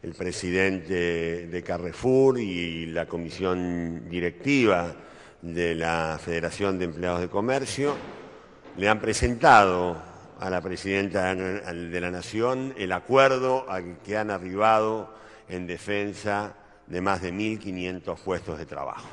el presidente de Carrefour y la comisión directiva de la Federación de Empleados de Comercio le han presentado a la presidenta de la Nación el acuerdo al que han arribado en defensa de más de 1.500 puestos de trabajo.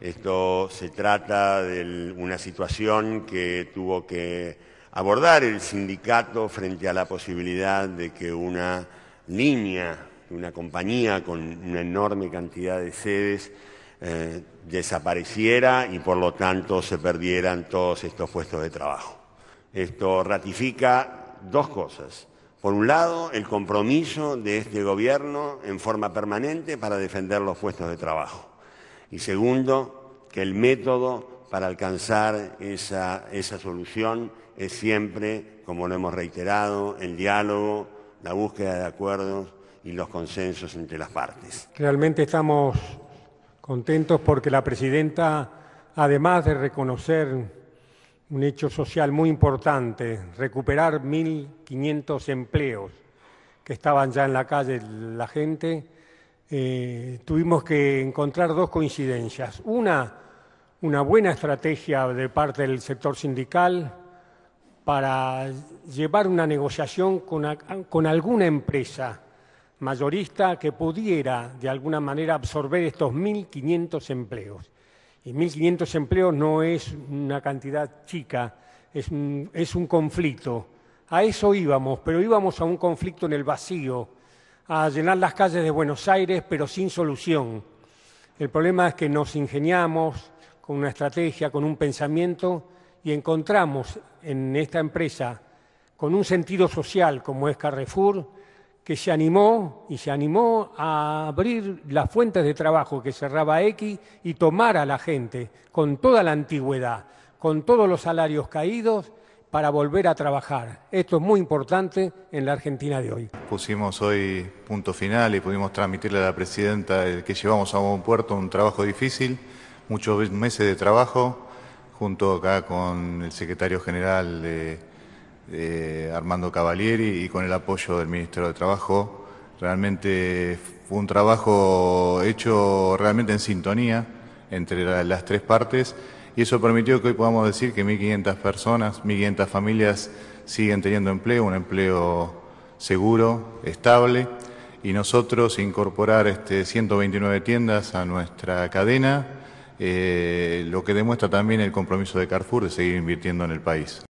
Esto se trata de una situación que tuvo que abordar el sindicato frente a la posibilidad de que una línea de una compañía con una enorme cantidad de sedes eh, desapareciera y por lo tanto se perdieran todos estos puestos de trabajo. Esto ratifica dos cosas. Por un lado, el compromiso de este gobierno en forma permanente para defender los puestos de trabajo. Y segundo, que el método para alcanzar esa, esa solución es siempre, como lo hemos reiterado, el diálogo, la búsqueda de acuerdos y los consensos entre las partes. Realmente estamos contentos porque la presidenta, además de reconocer un hecho social muy importante, recuperar 1.500 empleos que estaban ya en la calle la gente, eh, tuvimos que encontrar dos coincidencias. Una, una buena estrategia de parte del sector sindical, para llevar una negociación con, alguna empresa mayorista que pudiera de alguna manera absorber estos 1.500 empleos. Y 1.500 empleos no es una cantidad chica, es un conflicto. A eso íbamos, pero íbamos a un conflicto en el vacío, a llenar las calles de Buenos Aires, pero sin solución. El problema es que nos ingeniamos con una estrategia, con un pensamiento, y encontramos en esta empresa con un sentido social como es Carrefour, que se animó y se animó a abrir las fuentes de trabajo que cerraba X y tomar a la gente con toda la antigüedad, con todos los salarios caídos para volver a trabajar. Esto es muy importante en la Argentina de hoy. Pusimos hoy punto final y pudimos transmitirle a la presidenta que llevamos a buen puerto un trabajo difícil, muchos meses de trabajo, junto acá con el secretario general de, Armando Cavalieri y con el apoyo del Ministerio de Trabajo. Realmente fue un trabajo hecho realmente en sintonía entre las tres partes y eso permitió que hoy podamos decir que 1.500 personas, 1.500 familias siguen teniendo empleo, un empleo seguro, estable y nosotros incorporar este 129 tiendas a nuestra cadena eh, lo que demuestra también el compromiso de Carrefour de seguir invirtiendo en el país.